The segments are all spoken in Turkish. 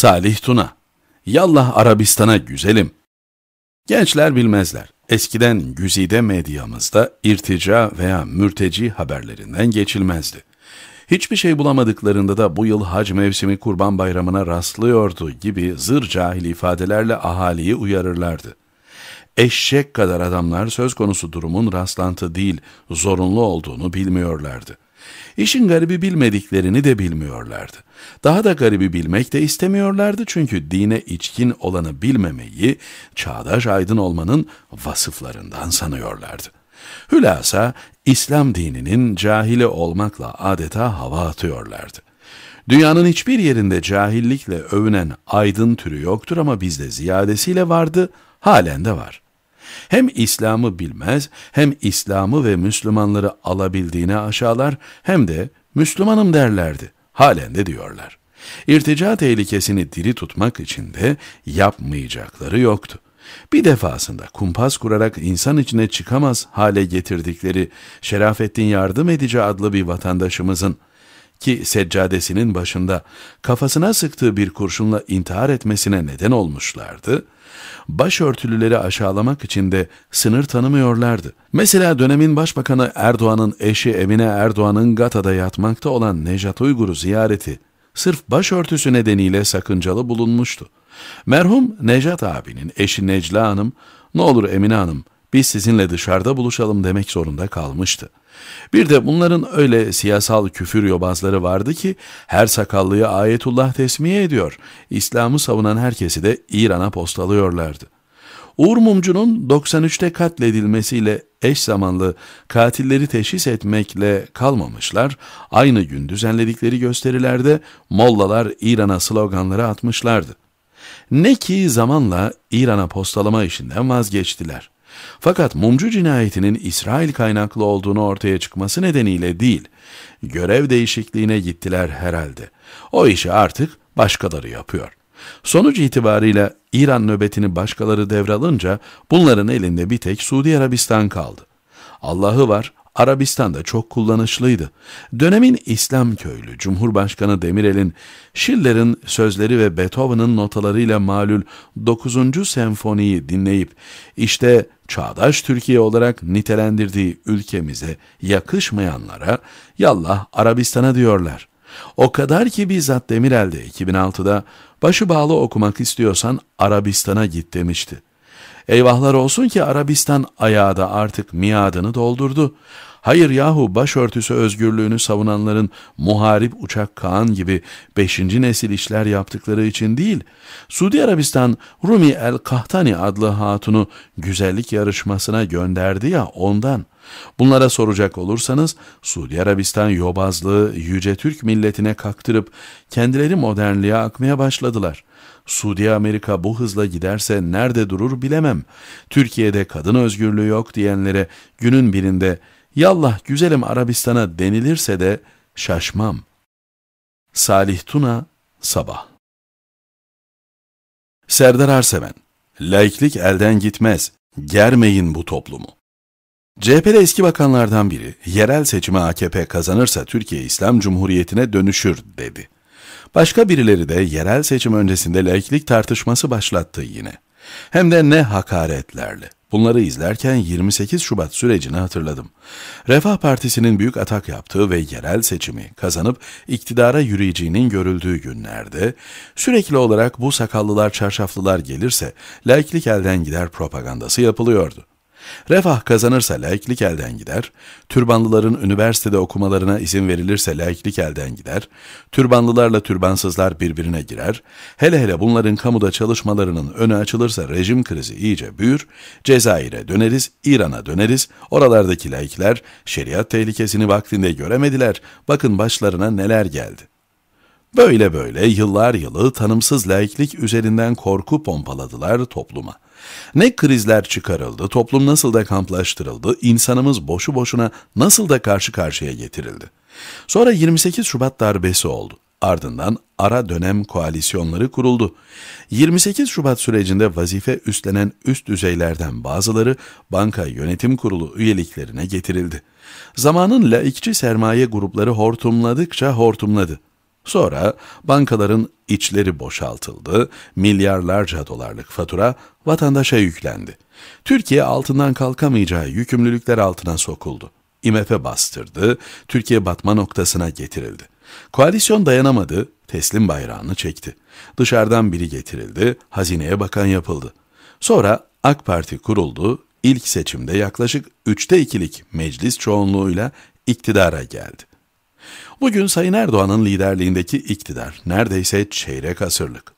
Salih Tuna, Yallah Arabistan'a güzelim. Gençler bilmezler. Eskiden güzide medyamızda irtica veya mürteci haberlerinden geçilmezdi. Hiçbir şey bulamadıklarında da bu yıl hac mevsimi kurban bayramına rastlıyordu gibi zır cahil ifadelerle ahaliyi uyarırlardı. Eşek kadar adamlar söz konusu durumun rastlantı değil, zorunlu olduğunu bilmiyorlardı.'' İşin garibi bilmediklerini de bilmiyorlardı. Daha da garibi bilmek de istemiyorlardı çünkü dine içkin olanı bilmemeyi çağdaş aydın olmanın vasıflarından sanıyorlardı. Hülasa İslam dininin cahili olmakla adeta hava atıyorlardı. Dünyanın hiçbir yerinde cahillikle övünen aydın türü yoktur ama bizde ziyadesiyle vardı, halen de var.'' Hem İslam'ı bilmez, hem İslam'ı ve Müslümanları alabildiğine aşağılar, hem de Müslümanım derlerdi. Halen de diyorlar. İrtica tehlikesini diri tutmak için de yapmayacakları yoktu. Bir defasında kumpas kurarak insan içine çıkamaz hale getirdikleri Şerafettin Yardım Edici adlı bir vatandaşımızın ki seccadesinin başında kafasına sıktığı bir kurşunla intihar etmesine neden olmuşlardı, başörtülüleri aşağılamak için de sınır tanımıyorlardı. Mesela dönemin başbakanı Erdoğan'ın eşi Emine Erdoğan'ın Gata'da yatmakta olan Nejat Uygur'u ziyareti sırf başörtüsü nedeniyle sakıncalı bulunmuştu. Merhum Nejat abinin eşi Necla Hanım, ne olur Emine Hanım biz sizinle dışarıda buluşalım demek zorunda kalmıştı. Bir de bunların öyle siyasal küfür yobazları vardı ki her sakallıya ayetullah tesmiye ediyor. İslam'ı savunan herkesi de İran'a postalıyorlardı. Uğur Mumcu'nun 93'te katledilmesiyle eş zamanlı katilleri teşhis etmekle kalmamışlar, aynı gün düzenledikleri gösterilerde mollalar İran'a sloganları atmışlardı. Ne ki zamanla İran'a postalama işinden vazgeçtiler. Fakat mumcu cinayetinin İsrail kaynaklı olduğunu ortaya çıkması nedeniyle değil, görev değişikliğine gittiler herhalde. O işi artık başkaları yapıyor. Sonuç itibarıyla İran nöbetini başkaları devralınca bunların elinde bir tek Suudi Arabistan kaldı. Allah'ı var, Arabistan'da çok kullanışlıydı. Dönemin İslam köylü Cumhurbaşkanı Demirel'in Schiller'in sözleri ve Beethoven'ın notalarıyla malül 9. senfoniyi dinleyip işte çağdaş Türkiye olarak nitelendirdiği ülkemize yakışmayanlara yallah Arabistan'a diyorlar. O kadar ki bizzat Demirel de 2006'da başı bağlı okumak istiyorsan Arabistan'a git demişti. Eyvahlar olsun ki Arabistan ayağı da artık miadını doldurdu. Hayır yahu başörtüsü özgürlüğünü savunanların muharip uçak Kaan gibi beşinci nesil işler yaptıkları için değil, Suudi Arabistan Rumi El Kahtani adlı hatunu güzellik yarışmasına gönderdi ya ondan. Bunlara soracak olursanız Suudi Arabistan yobazlığı yüce Türk milletine kaktırıp kendileri modernliğe akmaya başladılar. Suudi Amerika bu hızla giderse nerede durur bilemem. Türkiye'de kadın özgürlüğü yok diyenlere günün birinde yallah güzelim Arabistan'a denilirse de şaşmam. Salih Tuna Sabah Serdar Arseven. Laiklik elden gitmez. Germeyin bu toplumu. CHP'li eski bakanlardan biri, yerel seçimi AKP kazanırsa Türkiye İslam Cumhuriyeti'ne dönüşür dedi. Başka birileri de yerel seçim öncesinde laiklik tartışması başlattı yine. Hem de ne hakaretlerle. Bunları izlerken 28 Şubat sürecini hatırladım. Refah Partisi'nin büyük atak yaptığı ve yerel seçimi kazanıp iktidara yürüyeceğinin görüldüğü günlerde sürekli olarak bu sakallılar çarşaflılar gelirse laiklik elden gider propagandası yapılıyordu. Refah kazanırsa laiklik elden gider, türbanlıların üniversitede okumalarına izin verilirse laiklik elden gider, türbanlılarla türbansızlar birbirine girer, hele hele bunların kamuda çalışmalarının önü açılırsa rejim krizi iyice büyür, Cezayir'e döneriz, İran'a döneriz, oralardaki laikler şeriat tehlikesini vaktinde göremediler, bakın başlarına neler geldi. Böyle böyle yıllar yılı tanımsız laiklik üzerinden korku pompaladılar topluma.'' Ne krizler çıkarıldı, toplum nasıl da kamplaştırıldı, insanımız boşu boşuna nasıl da karşı karşıya getirildi. Sonra 28 Şubat darbesi oldu. Ardından ara dönem koalisyonları kuruldu. 28 Şubat sürecinde vazife üstlenen üst düzeylerden bazıları banka yönetim kurulu üyeliklerine getirildi. Zamanın laikçi sermaye grupları hortumladıkça hortumladı. Sonra bankaların içleri boşaltıldı, milyarlarca dolarlık fatura vatandaşa yüklendi. Türkiye altından kalkamayacağı yükümlülükler altına sokuldu. IMF bastırdı, Türkiye batma noktasına getirildi. Koalisyon dayanamadı, teslim bayrağını çekti. Dışarıdan biri getirildi, hazineye bakan yapıldı. Sonra AK Parti kuruldu, ilk seçimde yaklaşık üçte ikilik meclis çoğunluğuyla iktidara geldi. Bugün Sayın Erdoğan'ın liderliğindeki iktidar neredeyse çeyrek asırlık.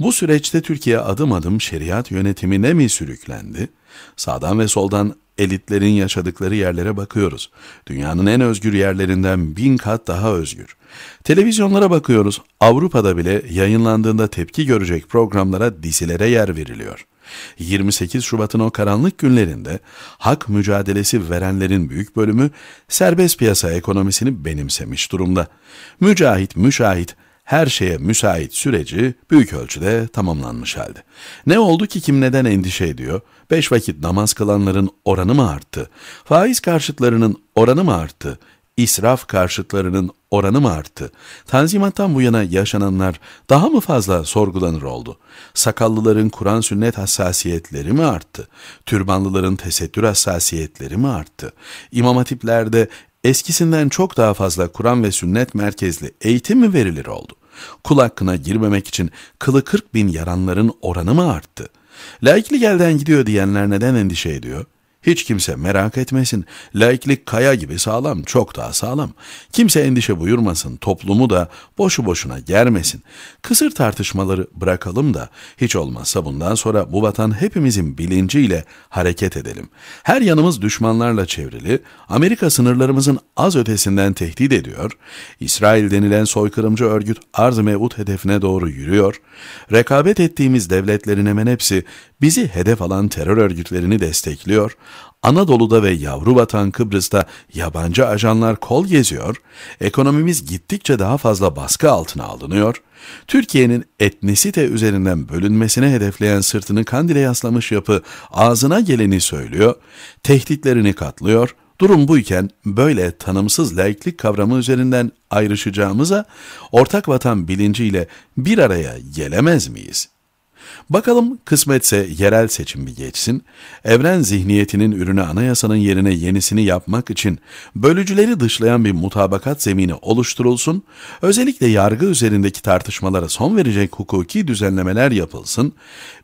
Bu süreçte Türkiye adım adım şeriat yönetimine mi sürüklendi? Sağdan ve soldan elitlerin yaşadıkları yerlere bakıyoruz. Dünyanın en özgür yerlerinden bin kat daha özgür. Televizyonlara bakıyoruz. Avrupa'da bile yayınlandığında tepki görecek programlara dizilere yer veriliyor. 28 Şubat'ın o karanlık günlerinde hak mücadelesi verenlerin büyük bölümü serbest piyasa ekonomisini benimsemiş durumda. Mücahit, müşahit, her şeye müsait süreci büyük ölçüde tamamlanmış halde. Ne oldu ki kim neden endişe ediyor? Beş vakit namaz kılanların oranı mı arttı? Faiz karşıtlarının oranı mı arttı? İsraf karşıtlarının oranı mı arttı? Tanzimattan bu yana yaşananlar daha mı fazla sorgulanır oldu? Sakallıların Kur'an sünnet hassasiyetleri mi arttı? Türbanlıların tesettür hassasiyetleri mi arttı? İmam hatiplerde eskisinden çok daha fazla Kur'an ve sünnet merkezli eğitim mi verilir oldu? Kul hakkına girmemek için kılı 40 bin yaranların oranı mı arttı? Laiklik gelden gidiyor diyenler neden endişe ediyor? Hiç kimse merak etmesin. Laiklik kaya gibi sağlam, çok daha sağlam. Kimse endişe buyurmasın, toplumu da boşu boşuna germesin. Kısır tartışmaları bırakalım da hiç olmazsa bundan sonra bu vatan hepimizin bilinciyle hareket edelim. Her yanımız düşmanlarla çevrili, Amerika sınırlarımızın az ötesinden tehdit ediyor, İsrail denilen soykırımcı örgüt arz mevut hedefine doğru yürüyor, rekabet ettiğimiz devletlerin hemen hepsi bizi hedef alan terör örgütlerini destekliyor, Anadolu'da ve yavru vatan Kıbrıs'ta yabancı ajanlar kol geziyor, ekonomimiz gittikçe daha fazla baskı altına alınıyor, Türkiye'nin etnisite üzerinden bölünmesine hedefleyen sırtını kandile yaslamış yapı ağzına geleni söylüyor, tehditlerini katlıyor, Durum buyken böyle tanımsız laiklik kavramı üzerinden ayrışacağımıza ortak vatan bilinciyle bir araya gelemez miyiz?'' Bakalım kısmetse yerel seçim bir geçsin, evren zihniyetinin ürünü anayasanın yerine yenisini yapmak için bölücüleri dışlayan bir mutabakat zemini oluşturulsun, özellikle yargı üzerindeki tartışmalara son verecek hukuki düzenlemeler yapılsın,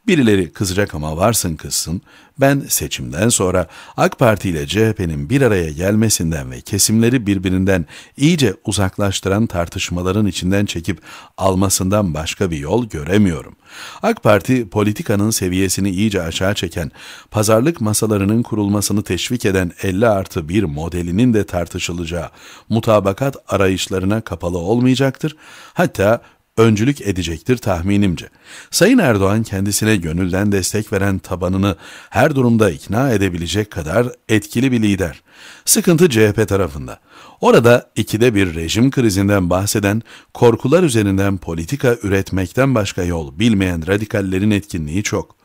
birileri kızacak ama varsın kızsın, ben seçimden sonra AK Parti ile CHP'nin bir araya gelmesinden ve kesimleri birbirinden iyice uzaklaştıran tartışmaların içinden çekip almasından başka bir yol göremiyorum. AK Parti Parti politikanın seviyesini iyice aşağı çeken, pazarlık masalarının kurulmasını teşvik eden 50 artı 1 modelinin de tartışılacağı mutabakat arayışlarına kapalı olmayacaktır. Hatta öncülük edecektir tahminimce. Sayın Erdoğan kendisine gönülden destek veren tabanını her durumda ikna edebilecek kadar etkili bir lider. Sıkıntı CHP tarafında. Orada ikide bir rejim krizinden bahseden, korkular üzerinden politika üretmekten başka yol bilmeyen radikallerin etkinliği çok.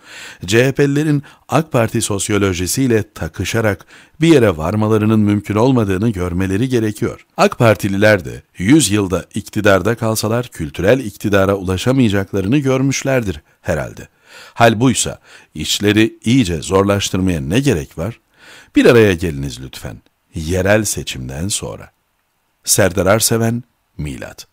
CHP'lilerin AK Parti sosyolojisiyle takışarak bir yere varmalarının mümkün olmadığını görmeleri gerekiyor. AK Partililer de 100 yılda iktidarda kalsalar kültürel iktidara ulaşamayacaklarını görmüşlerdir herhalde. Hal buysa işleri iyice zorlaştırmaya ne gerek var? Bir araya geliniz lütfen.'' yerel seçimden sonra. Serdar Arseven, Milat.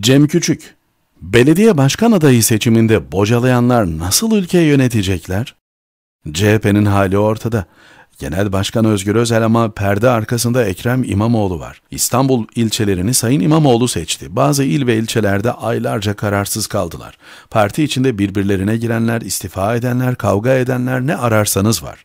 Cem Küçük, belediye başkan adayı seçiminde bocalayanlar nasıl ülkeyi yönetecekler? CHP'nin hali ortada. Genel Başkan Özgür Özel ama perde arkasında Ekrem İmamoğlu var. İstanbul ilçelerini Sayın İmamoğlu seçti. Bazı il ve ilçelerde aylarca kararsız kaldılar. Parti içinde birbirlerine girenler, istifa edenler, kavga edenler ne ararsanız var.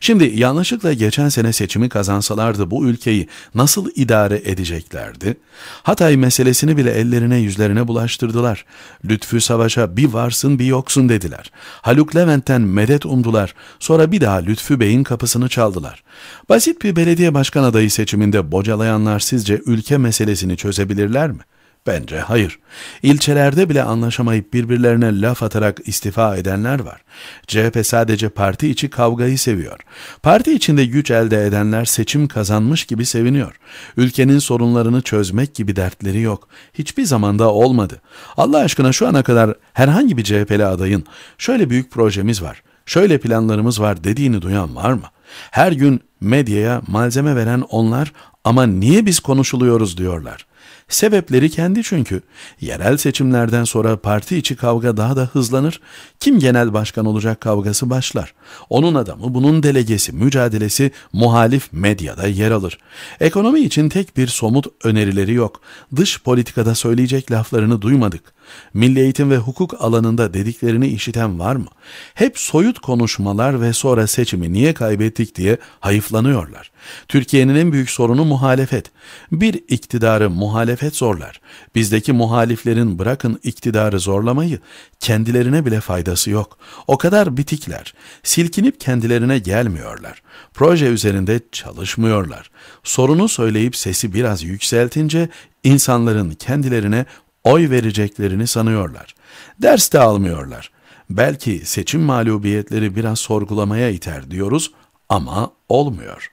Şimdi yanlışlıkla geçen sene seçimi kazansalardı bu ülkeyi nasıl idare edeceklerdi? Hatay meselesini bile ellerine yüzlerine bulaştırdılar. Lütfü Savaş'a bir varsın bir yoksun dediler. Haluk Levent'ten medet umdular. Sonra bir daha Lütfü Bey'in kapısını çaldılar. Basit bir belediye başkan adayı seçiminde bocalayanlar sizce ülke meselesini çözebilirler mi? Bence hayır. İlçelerde bile anlaşamayıp birbirlerine laf atarak istifa edenler var. CHP sadece parti içi kavgayı seviyor. Parti içinde güç elde edenler seçim kazanmış gibi seviniyor. Ülkenin sorunlarını çözmek gibi dertleri yok. Hiçbir zamanda olmadı. Allah aşkına şu ana kadar herhangi bir CHP'li adayın şöyle büyük projemiz var, şöyle planlarımız var dediğini duyan var mı? Her gün medyaya malzeme veren onlar ama niye biz konuşuluyoruz diyorlar. Sebepleri kendi çünkü. Yerel seçimlerden sonra parti içi kavga daha da hızlanır. Kim genel başkan olacak kavgası başlar. Onun adamı, bunun delegesi, mücadelesi muhalif medyada yer alır. Ekonomi için tek bir somut önerileri yok. Dış politikada söyleyecek laflarını duymadık. Milli eğitim ve hukuk alanında dediklerini işiten var mı? Hep soyut konuşmalar ve sonra seçimi niye kaybettik diye hayıflanıyorlar. Türkiye'nin en büyük sorunu muhalefet. Bir iktidarı muhalefet muhalefet zorlar. Bizdeki muhaliflerin bırakın iktidarı zorlamayı, kendilerine bile faydası yok. O kadar bitikler. Silkinip kendilerine gelmiyorlar. Proje üzerinde çalışmıyorlar. Sorunu söyleyip sesi biraz yükseltince insanların kendilerine oy vereceklerini sanıyorlar. Ders de almıyorlar. Belki seçim mağlubiyetleri biraz sorgulamaya iter diyoruz ama olmuyor.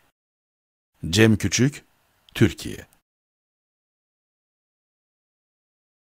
Cem Küçük, Türkiye